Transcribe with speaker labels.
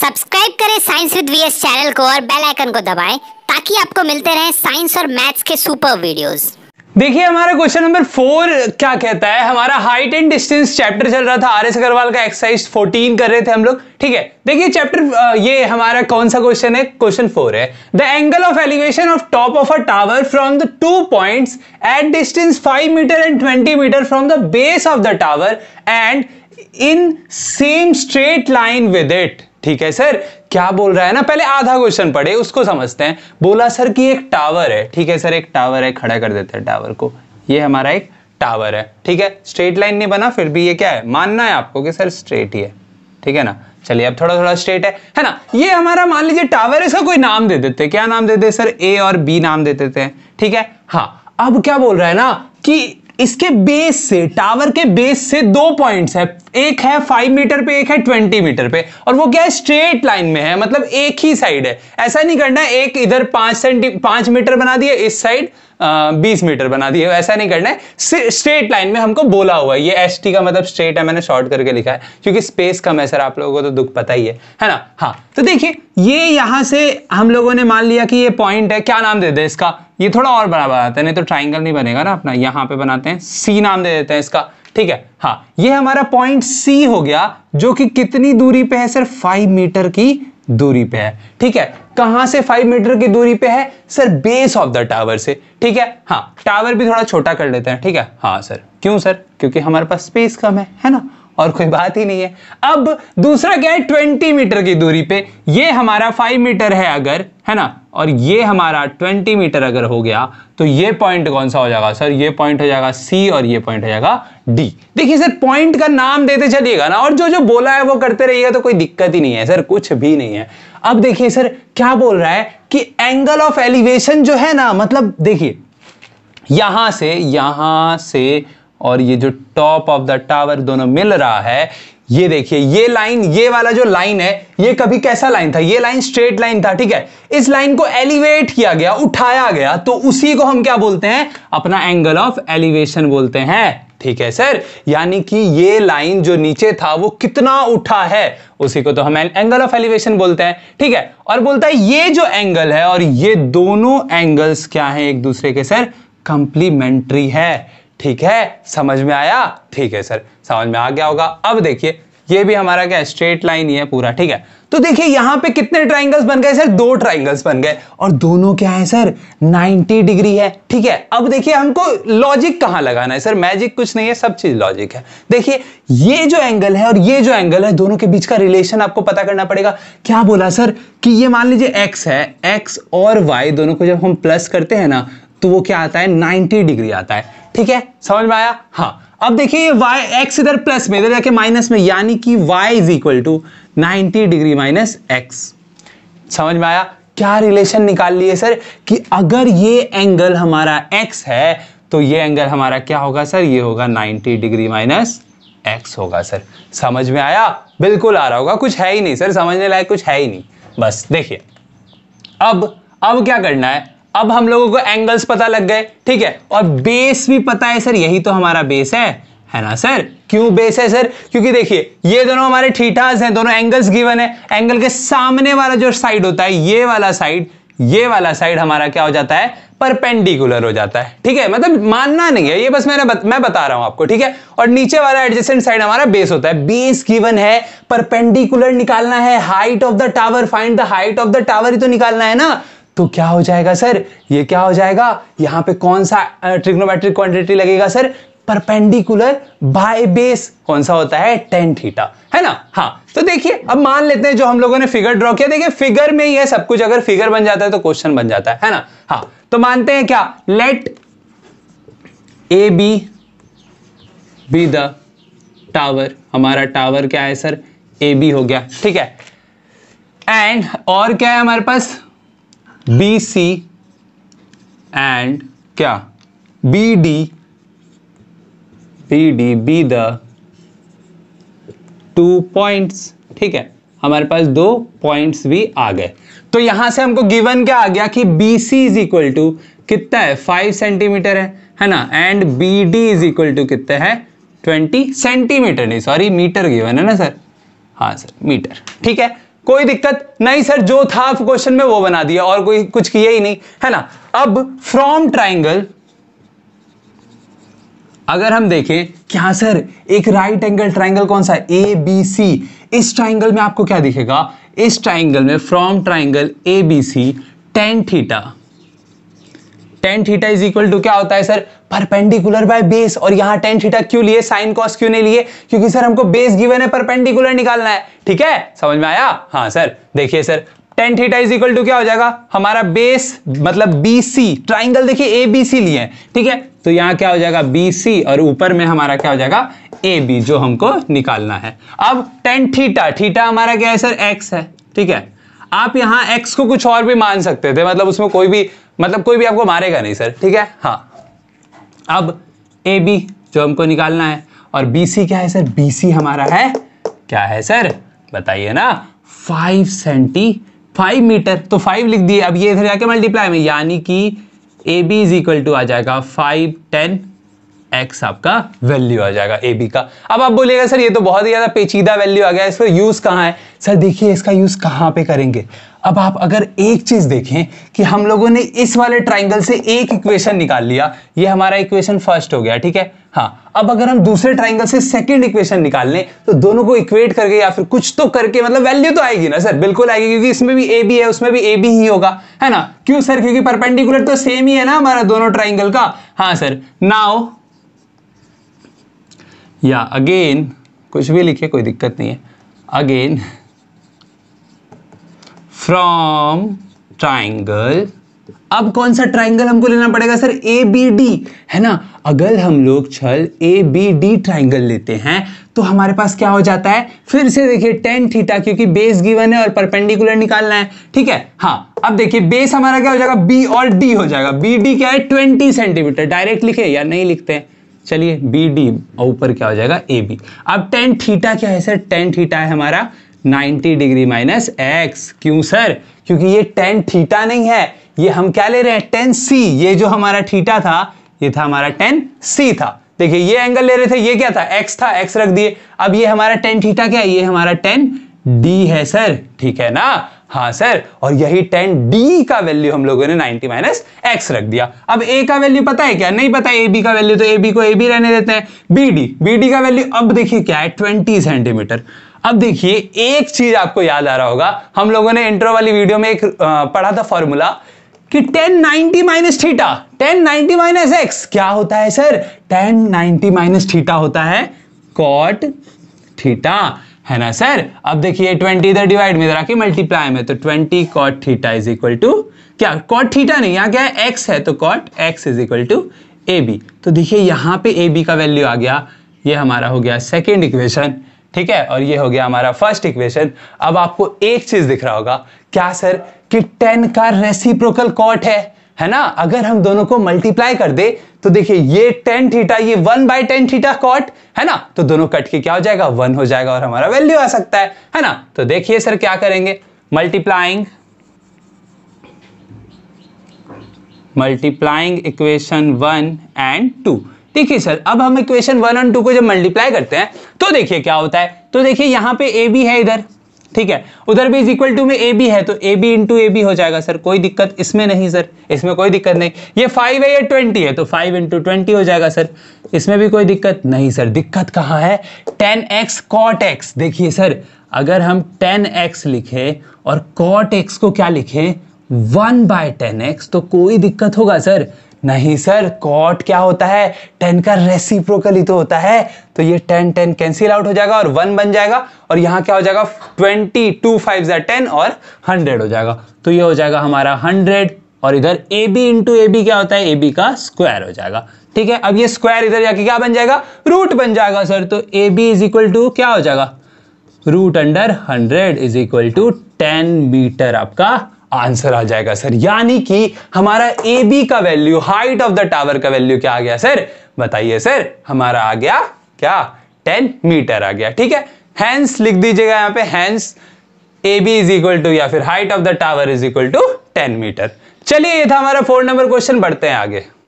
Speaker 1: subscribe करें science with VS channel को और बेल आइकन को दबाएं ताकि आपको मिलते रहें साइंस और मैथ्स के सुपर वीडियोस देखिए हमारा क्वेश्चन नंबर फोर क्या कहता है हमारा हाइट एंड डिस्टेंस चैप्टर चल रहा था आर एस अग्रवाल का एक्सरसाइज फोर्टीन कर रहे थे हम लोग ठीक है देखिए चैप्टर ये हमारा कौन सा क्वेश्चन है क्वेश्चन फोर है the angle of elevation of top of a tower from the two points at distance five metre and twenty metre from the base of the tower and in same straight line with it ठीक है sir क्या बोल रहा है ना पहले आधा question पढ़े उसको समझते हैं बोला सर कि एक टावर है ठीक है सर एक टावर है खड़ा कर देते हैं टावर को ये हमारा एक टावर है ठीक है स्ट्रेट लाइन नहीं बना फिर भी ये क्या है मानना है आपको कि सर स्ट्रेट ही है ठीक है ना चलिए अब थोड़ा थोड़ा स्ट्रेट है है ना ये हमारा मान लीजिए टावर है इसका कोई नाम दे देते क्या नाम देते सर ए और बी नाम दे देते हैं ठीक है हाँ अब क्या बोल रहा है ना कि इसके बेस से टावर के बेस से दो पॉइंट्स है एक है फाइव मीटर पे एक है ट्वेंटी मीटर पे और वो क्या है स्ट्रेट लाइन में है मतलब एक ही साइड है ऐसा नहीं करना है एक इधर पांच सेंटी पांच मीटर बना दिया इस साइड बीस मीटर बना दिए ऐसा नहीं करना है स्ट्रेट लाइन में हमको बोला हुआ है ये एस का मतलब स्ट्रेट है मैंने शॉर्ट करके लिखा है क्योंकि स्पेस कम है सर आप लोगों को तो दुख पता ही है है ना हाँ तो देखिए ये यहां से हम लोगों ने मान लिया कि ये पॉइंट है क्या नाम दे दे इसका ये थोड़ा और बना बनाते हैं नहीं तो ट्राइंगल नहीं बनेगा ना अपना यहां पे बनाते हैं सी नाम दे देते हैं इसका ठीक है हाँ ये हमारा पॉइंट सी हो गया जो कि कितनी दूरी पे है सर फाइव मीटर की दूरी पे है ठीक है कहां से फाइव मीटर की दूरी पे है sir base of the tower से ठीक है हाँ टावर भी थोड़ा छोटा कर लेते हैं ठीक है हाँ सर क्यों सर क्योंकि हमारे पास स्पेस कम है है ना और कोई बात ही नहीं है अब दूसरा क्या है ट्वेंटी मीटर की दूरी पे ये हमारा फाइव मीटर है अगर है ना और ये हमारा 20 मीटर अगर हो गया तो ये पॉइंट कौन सा हो जाएगा सर ये पॉइंट हो जाएगा सी और ये पॉइंट हो जाएगा डी देखिए सर पॉइंट का नाम देते चलिएगा ना और जो जो बोला है वो करते रहिएगा तो कोई दिक्कत ही नहीं है सर कुछ भी नहीं है अब देखिए सर क्या बोल रहा है कि एंगल ऑफ एलिवेशन जो है ना मतलब देखिए यहां से यहां से और ये जो टॉप ऑफ द टावर दोनों मिल रहा है ये देखिए ये लाइन ये वाला जो लाइन है ये कभी कैसा लाइन था ये लाइन स्ट्रेट लाइन था ठीक है इस लाइन को एलिवेट किया गया उठाया गया तो उसी को हम क्या बोलते हैं अपना एंगल ऑफ एलिवेशन बोलते हैं ठीक है सर यानी कि ये लाइन जो नीचे था वो कितना उठा है उसी को तो हम एंगल ऑफ एलिवेशन बोलते हैं ठीक है और बोलता है ये जो एंगल है और ये दोनों एंगल्स क्या है एक दूसरे के सर कंप्लीमेंट्री है ठीक है समझ में आया ठीक है सर समझ में आ गया होगा अब देखिए ये भी हमारा क्या स्ट्रेट लाइन ही है पूरा ठीक है तो देखिए यहां पे कितने ट्राइंगल्स बन गए सर दो ट्राइंगल्स बन गए और दोनों क्या है सर 90 डिग्री है ठीक है अब देखिए हमको लॉजिक कहां लगाना है सर मैजिक कुछ नहीं है सब चीज लॉजिक है देखिए ये जो एंगल है और ये जो एंगल है दोनों के बीच का रिलेशन आपको पता करना पड़ेगा क्या बोला सर कि ये मान लीजिए एक्स है एक्स और वाई दोनों को जब हम प्लस करते हैं ना तो वो क्या आता है 90 डिग्री आता है ठीक है समझ में आया हाँ अब देखिए y x इधर प्लस में इधर जाके माइनस में यानी कि Y is equal to ninety degree minus X समझ में आया क्या रिलेशन निकाल लिए सर कि अगर ये एंगल हमारा एक्स है तो ये एंगल हमारा क्या होगा सर ये होगा 90 डिग्री माइनस एक्स होगा सर समझ में आया बिल्कुल आ रहा होगा कुछ है ही नहीं सर समझने लायक कुछ है ही नहीं बस देखिए अब अब क्या करना है अब हम लोगों को एंगल्स पता लग गए ठीक है और बेस भी पता है सर यही तो हमारा बेस है है ना सर क्यों बेस है सर क्योंकि देखिए ये दोनों हमारे ठीठास हैं दोनों एंगल्स गिवन है एंगल के सामने वाला जो साइड होता है ये वाला साइड ये वाला साइड हमारा क्या हो जाता है परपेंडिकुलर हो जाता है ठीक है मतलब मानना नहीं है ये बस मैंने बत, मैं बता रहा हूं आपको ठीक है और नीचे वाला एडजेसेंट साइड हमारा बेस होता है बेस गिवन है परपेंडिकुलर निकालना है height of the tower find the height of the tower ही तो निकालना है ना तो क्या हो जाएगा सर ये क्या हो जाएगा यहाँ पे कौन सा ट्रिग्नोमेट्रिक क्वांटिटी लगेगा सर परपेंडिकुलर बाय बेस कौन सा होता है टेन थीटा है ना हाँ तो देखिए अब मान लेते हैं जो हम लोगों ने फिगर ड्रॉ किया देखिए फिगर में ही है सब कुछ अगर फिगर बन जाता है तो क्वेश्चन बन जाता है है ना हाँ तो मानते हैं क्या let A B be the tower हमारा टावर क्या है सर ए बी हो गया ठीक है एंड और क्या है हमारे पास बी सी एंड क्या B D B D be the two points ठीक है हमारे पास दो पॉइंट्स भी आ गए तो यहां से हमको गिवन क्या आ गया कि B C is equal to कितना है फाइव सेंटीमीटर है है ना and B D is equal to कितना है ट्वेंटी सेंटीमीटर नहीं सॉरी मीटर गिवन है ना सर हाँ सर मीटर ठीक है कोई दिक्कत नहीं सर जो था क्वेश्चन में वो बना दिया और कोई कुछ किया ही नहीं है ना अब फ्रॉम ट्राइंगल अगर हम देखें क्या सर एक राइट एंगल ट्राइंगल कौन सा ए बी सी इस ट्राइंगल में आपको क्या दिखेगा इस ट्राइंगल में from triangle A B C tan theta tan theta is equal to क्या होता है सर परपेंडिकुलर बाय बेस और यहाँ टेन थीटा क्यों लिए साइन कॉस क्यों नहीं लिए क्योंकि सर हमको बेस गिवन है परपेंडिकुलर निकालना है ठीक है समझ में आया हाँ सर देखिए sir tan theta is equal to क्या हो जाएगा हमारा बेस मतलब बीसी ट्राइंगल देखिए ए बी सी लिए ठीक है तो यहाँ क्या हो जाएगा बीसी और ऊपर में हमारा क्या हो जाएगा ए बी जो हमको निकालना है अब टेन थीटा थीटा हमारा क्या है सर एक्स है ठीक है आप यहां x को कुछ और भी मान सकते थे मतलब उसमें कोई भी मतलब कोई भी आपको मारेगा नहीं सर ठीक है हाँ अब ए बी जो हमको निकालना है और बी सी क्या है सर बी सी हमारा है क्या है सर बताइए ना फाइव सेंटी फाइव मीटर तो फाइव लिख दिए अब ये इधर जाके मल्टीप्लाई में यानी कि A B is equal to आ जाएगा फाइव टेन एक्स आपका वैल्यू आ जाएगा ए बी का अब आप बोलिएगा सर ये तो बहुत ही ज़्यादा पेचीदा वैल्यू आ गया इसका यूज़ कहाँ है सर देखिए इसका यूज़ कहाँ पे करेंगे अब आप अगर एक चीज देखें कि हम लोगों ने इस वाले ट्राइंगल से एक इक्वेशन निकाल लिया ये हमारा इक्वेशन फर्स्ट हो गया ठीक है हाँ अब अगर हम दूसरे ट्राइंगल से सेकंड इक्वेशन निकाल लें तो दोनों को इक्वेट करके या फिर कुछ तो करके मतलब वैल्यू तो आएगी ना सर बिल्कुल आएगी क्योंकि इसमें भी ए बी है उसमें भी ए बी ही होगा है ना क्यों सर क्योंकि परपेंडिकुलर तो सेम ही है ना हमारा दोनों ट्राइंगल का हाँ सर नाउ या अगेन कुछ भी लिखे कोई दिक्कत नहीं है अगेन फ्रॉम ट्राइंगल अब कौन सा ट्राइंगल हमको लेना पड़ेगा सर ए बी डी है ना अगर हम लोग छल ए बी डी ट्राइंगल लेते हैं तो हमारे पास क्या हो जाता है फिर से देखिए टेन थीटा क्योंकि बेस गिवन है और परपेंडिकुलर निकालना है ठीक है हाँ अब देखिए बेस हमारा क्या हो जाएगा बी और डी हो जाएगा बी डी क्या है ट्वेंटी सेंटीमीटर डायरेक्ट लिखे या नहीं लिखते हैं चलिए बी डी ऊपर क्या हो जाएगा ए बी अब टेन थीटा क्या है सर टेन थीटा है हमारा 90 डिग्री माइनस एक्स क्यों सर क्योंकि ये टेन थीटा नहीं है ये हम क्या ले रहे हैं टेन सी ये जो हमारा थीटा था ये था हमारा टेन सी था देखिए ये एंगल ले रहे थे ये क्या था एक्स था एक्स रख दिए अब ये हमारा टेन थीटा क्या है ये हमारा टेन डी है सर ठीक है ना हाँ सर और यही टेन डी का वैल्यू हम लोगों ने 90 माइनस एक्स रख दिया अब ए का वैल्यू पता है क्या नहीं पता ए बी का वैल्यू तो ए बी को ए बी रहने देते हैं बी डी बी डी का वैल्यू अब देखिए क्या है ट्वेंटी सेंटीमीटर अब देखिए एक चीज आपको याद आ रहा होगा हम लोगों ने इंट्रो वाली वीडियो में एक पढ़ा था फॉर्मूला कि ninety minus theta ninety minus x क्या होता है sir tan ninety minus theta होता है कॉट थीटा है ना सर अब देखिए ट्वेंटी इधर डिवाइड में इधर आके मल्टीप्लाई में तो twenty cot theta is equal to क्या कॉट थीटा नहीं यहाँ क्या है एक्स है तो cot x is equal to A B तो देखिए यहाँ पे ए बी का वैल्यू आ गया ये हमारा हो गया सेकेंड इक्वेशन ठीक है और ये हो गया हमारा फर्स्ट इक्वेशन अब आपको एक चीज दिख रहा होगा क्या सर कि टेन का रेसिप्रोकल कॉट है है ना अगर हम दोनों को मल्टीप्लाई कर दे तो देखिए ये टेन थीटा ये one by tan theta cot है ना तो दोनों कट के क्या हो जाएगा वन हो जाएगा और हमारा वैल्यू आ सकता है है ना तो देखिए सर क्या करेंगे multiplying multiplying equation one and two देखिए सर अब हम इक्वेशन वन एंड टू को जब मल्टीप्लाई करते हैं तो देखिए क्या होता है तो देखिए यहां पे ए बी है इधर ठीक है उधर भी इज इक्वल टू में ए बी है तो A B into A B हो जाएगा सर कोई दिक्कत इसमें नहीं सर इसमें कोई दिक्कत नहीं ये फाइव है ये ट्वेंटी है तो फाइव इंटू ट्वेंटी हो जाएगा सर इसमें भी कोई दिक्कत नहीं सर दिक्कत कहाँ है टेन एक्स कॉट एक्स देखिए सर अगर हम टेन एक्स लिखे और कॉट एक्स को क्या लिखे वन बाय टेन एक्स तो कोई दिक्कत होगा सर नहीं सर कॉट क्या होता है टेन का रेसिप्रोकल ही तो होता है तो ये टेन टेन कैंसिल आउट हो जाएगा और वन बन जाएगा और यहाँ क्या हो जाएगा ट्वेंटी टू फाइव जै टेन और हंड्रेड हो जाएगा तो ये हो जाएगा हमारा हंड्रेड और इधर A B into A B क्या होता है ए बी का स्क्वायर हो जाएगा ठीक है अब ये स्क्वायर इधर जाके क्या बन जाएगा रूट बन जाएगा सर तो A B is equal to क्या हो जाएगा root under hundred is equal to ten metre आपका आंसर आ जाएगा सर यानी कि हमारा ए बी का value height of the tower का वैल्यू क्या आ गया सर बताइए सर हमारा आ गया क्या टेन मीटर आ गया ठीक है हैंस लिख दीजिएगा यहां पे hence A B is equal to या फिर height of the tower is equal to ten metre चलिए ये था हमारा फोर नंबर क्वेश्चन बढ़ते हैं आगे